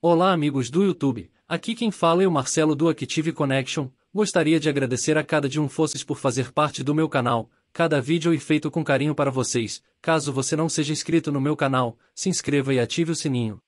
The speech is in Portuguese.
Olá amigos do YouTube, aqui quem fala é o Marcelo do Active Connection, gostaria de agradecer a cada de um por fazer parte do meu canal, cada vídeo é feito com carinho para vocês, caso você não seja inscrito no meu canal, se inscreva e ative o sininho.